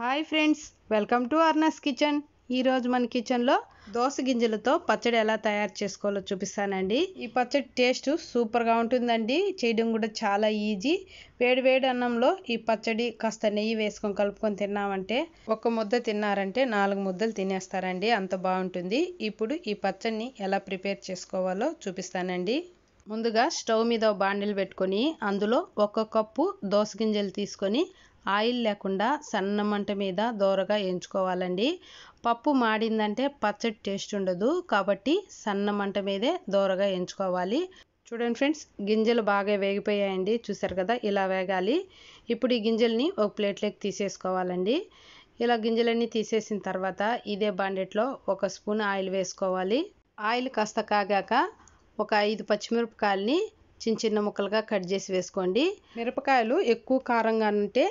hi friends welcome to అర్నస్ kitchen ఈరోజు మన కిచెన్లో దోశ గింజలతో పచ్చడి ఎలా తయారు చేసుకోవాలో చూపిస్తానండి ఈ పచ్చడి టేస్ట్ సూపర్గా ఉంటుందండి చేయడం కూడా చాలా ఈజీ వేడి వేడి అన్నంలో ఈ పచ్చడి కాస్త నెయ్యి వేసుకొని కలుపుకొని తిన్నామంటే ఒక ముద్ద తిన్నారంటే నాలుగు ముద్దలు తినేస్తారండి అంత బాగుంటుంది ఇప్పుడు ఈ పచ్చడిని ఎలా ప్రిపేర్ చేసుకోవాలో చూపిస్తానండి ముందుగా స్టవ్ మీద బాండిల్ పెట్టుకొని అందులో ఒక కప్పు దోస గింజలు తీసుకొని ఆయిల్ లేకుండా సన్న మంట మీద దోరగా వేయించుకోవాలండి పప్పు మాడిందంటే పచ్చడి టేస్ట్ ఉండదు కాబట్టి సన్న మంట మీదే దోరగా వేయించుకోవాలి చూడండి ఫ్రెండ్స్ గింజలు బాగా వేగిపోయాయండి చూసారు కదా ఇలా వేగాలి ఇప్పుడు ఈ గింజల్ని ఒక ప్లేట్లోకి తీసేసుకోవాలండి ఇలా గింజలన్నీ తీసేసిన తర్వాత ఇదే బాండెట్లో ఒక స్పూన్ ఆయిల్ వేసుకోవాలి ఆయిల్ కాస్త కాగాక ఒక ఐదు పచ్చిమిరపకాయలని చిన్న చిన్న ముక్కలుగా కట్ చేసి వేసుకోండి మిరపకాయలు ఎక్కువ కారంగా ఉంటే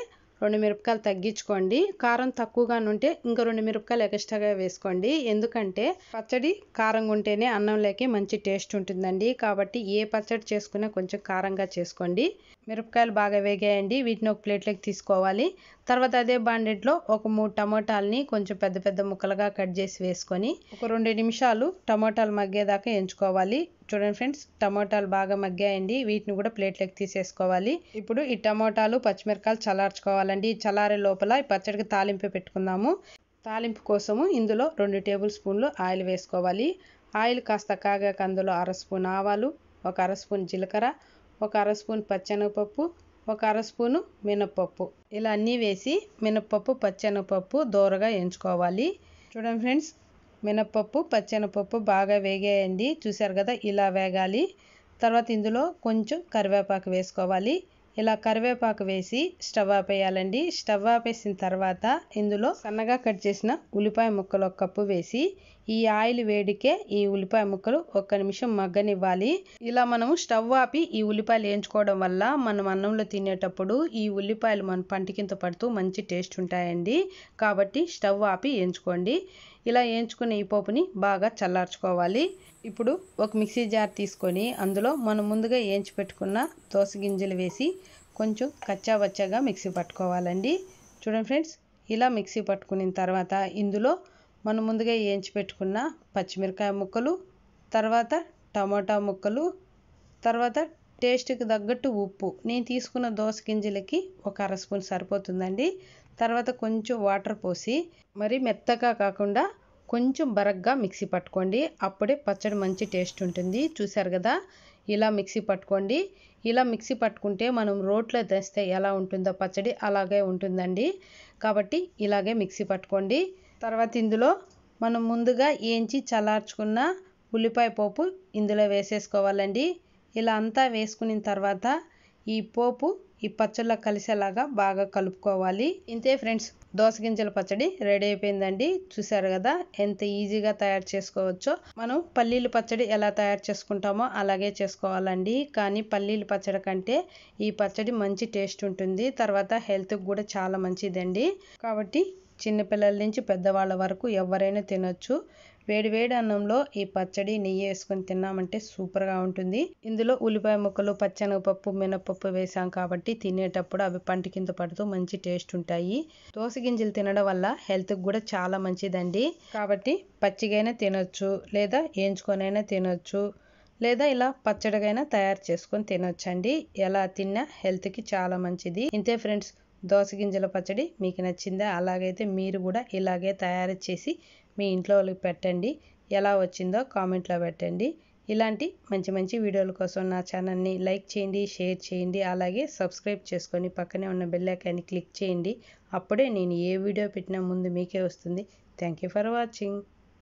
రెండు మిరపకాయలు తగ్గించుకోండి కారం తక్కువగా ఉంటే ఇంకా రెండు మిరపకాయలు ఎక్స్ట్రాగా వేసుకోండి ఎందుకంటే పచ్చడి కారంగా ఉంటేనే అన్నంలోకి మంచి టేస్ట్ ఉంటుందండి కాబట్టి ఏ పచ్చడి చేసుకున్నా కొంచెం కారంగా చేసుకోండి మిరపకాయలు బాగా వేగాయండి వీటిని ఒక ప్లేట్లోకి తీసుకోవాలి తర్వాత అదే బాండెడ్లో ఒక మూడు టమోటాలని కొంచెం పెద్ద పెద్ద ముక్కలుగా కట్ చేసి వేసుకొని ఒక రెండు నిమిషాలు టమోటాలు మగ్గేదాకా ఎంచుకోవాలి చూడండి ఫ్రెండ్స్ టమోటాలు బాగా మగ్గాయండి వీటిని కూడా ప్లేట్లోకి తీసేసుకోవాలి ఇప్పుడు ఈ టమోటాలు పచ్చిమిరకాయలు చల్లార్చుకోవాలండి చల్లారే లోపల ఈ పచ్చడికి తాలింపు పెట్టుకుందాము తాలింపు కోసము ఇందులో రెండు టేబుల్ స్పూన్లు ఆయిల్ వేసుకోవాలి ఆయిల్ కాస్త కాగాక అందులో అర స్పూన్ ఆవాలు ఒక అర స్పూన్ జీలకర్ర ఒక అర స్పూన్ పచ్చెనగపప్పు ఒక అర స్పూను మినప్పప్పు ఇలా అన్నీ వేసి మినప్పప్పు పచ్చెనపప్పు దోరగా ఎంచుకోవాలి చూడండి ఫ్రెండ్స్ మినప్పప్పు పచ్చెనపప్పు బాగా వేగేయండి చూశారు కదా ఇలా వేగాలి తర్వాత ఇందులో కొంచెం కరివేపాకు వేసుకోవాలి ఇలా కరివేపాకు వేసి స్టవ్ ఆపేయాలండి స్టవ్ ఆపేసిన తర్వాత ఇందులో సన్నగా కట్ చేసిన ఉల్లిపాయ ముక్కలు ఒక కప్పు వేసి ఈ ఆయిల్ వేడికే ఈ ఉల్లిపాయ ముక్కలు ఒక్క నిమిషం మగ్గనివ్వాలి ఇలా మనం స్టవ్ ఆపి ఈ ఉల్లిపాయలు వేయించుకోవడం వల్ల మనం అన్నంలో తినేటప్పుడు ఈ ఉల్లిపాయలు మన పంటికింత పడుతూ మంచి టేస్ట్ ఉంటాయండి కాబట్టి స్టవ్ ఆపి వేయించుకోండి ఇలా వేయించుకున్న ఈ పోపుని బాగా చల్లార్చుకోవాలి ఇప్పుడు ఒక మిక్సీ జార్ తీసుకొని అందులో మనం ముందుగా వేయించి పెట్టుకున్న దోస గింజలు వేసి కొంచెం కచ్చావచ్చగా మిక్సీ పట్టుకోవాలండి చూడండి ఫ్రెండ్స్ ఇలా మిక్సీ పట్టుకున్న తర్వాత ఇందులో మనం ముందుగా వేయించి పెట్టుకున్న పచ్చిమిరకాయ ముక్కలు తర్వాత టమాటా ముక్కలు తర్వాత టేస్ట్కి తగ్గట్టు ఉప్పు నేను తీసుకున్న దోస గింజలకి ఒక అర స్పూన్ సరిపోతుందండి తర్వాత కొంచెం వాటర్ పోసి మరి మెత్తగా కాకుండా కొంచెం బరగ్గా మిక్సీ పట్టుకోండి అప్పుడే పచ్చడి మంచి టేస్ట్ ఉంటుంది చూశారు కదా ఇలా మిక్సీ పట్టుకోండి ఇలా మిక్సీ పట్టుకుంటే మనం రోట్లో తెస్తే ఎలా ఉంటుందో పచ్చడి అలాగే ఉంటుందండి కాబట్టి ఇలాగే మిక్సీ పట్టుకోండి తర్వాత ఇందులో మనం ముందుగా ఏంచి చల్లార్చుకున్న ఉల్లిపాయ పోపు ఇందులో వేసేసుకోవాలండి ఇలా అంతా వేసుకున్న తర్వాత ఈ పోపు ఈ పచ్చళ్ళ కలిసేలాగా బాగా కలుపుకోవాలి ఇంతే ఫ్రెండ్స్ దోస గింజల పచ్చడి రెడీ అయిపోయిందండి చూసారు కదా ఎంత ఈజీగా తయారు చేసుకోవచ్చో మనం పల్లీల పచ్చడి ఎలా తయారు చేసుకుంటామో అలాగే చేసుకోవాలండి కానీ పల్లీల పచ్చడి కంటే ఈ పచ్చడి మంచి టేస్ట్ ఉంటుంది తర్వాత హెల్త్కి కూడా చాలా మంచిదండి కాబట్టి చిన్నపిల్లల నుంచి పెద్దవాళ్ళ వరకు ఎవరైనా తినొచ్చు వేడివేడి అన్నంలో ఈ పచ్చడి నెయ్యి వేసుకొని తిన్నామంటే సూపర్గా ఉంటుంది ఇందులో ఉల్లిపాయ ముక్కలు పచ్చనగపప్పు మినపప్పు వేసాం కాబట్టి తినేటప్పుడు అవి పంట కింద పడుతూ మంచి టేస్ట్ ఉంటాయి దోస గింజలు తినడం వల్ల హెల్త్కి కూడా చాలా మంచిదండి కాబట్టి పచ్చిగైనా తినొచ్చు లేదా వేయించుకొనైనా తినొచ్చు లేదా ఇలా పచ్చడిగైనా తయారు చేసుకొని తినొచ్చండి ఎలా తిన్నా హెల్త్కి చాలా మంచిది ఇంతే ఫ్రెండ్స్ గింజల పచ్చడి మీకు నచ్చిందా అలాగైతే మీరు కూడా ఇలాగే తయారు చేసి మీ ఇంట్లో పెట్టండి ఎలా వచ్చిందో కామెంట్లో పెట్టండి ఇలాంటి మంచి మంచి వీడియోల కోసం నా ఛానల్ని లైక్ చేయండి షేర్ చేయండి అలాగే సబ్స్క్రైబ్ చేసుకొని పక్కనే ఉన్న బెల్లైకాన్ని క్లిక్ చేయండి అప్పుడే నేను ఏ వీడియో పెట్టినా ముందు మీకే వస్తుంది థ్యాంక్ యూ ఫర్ వాచింగ్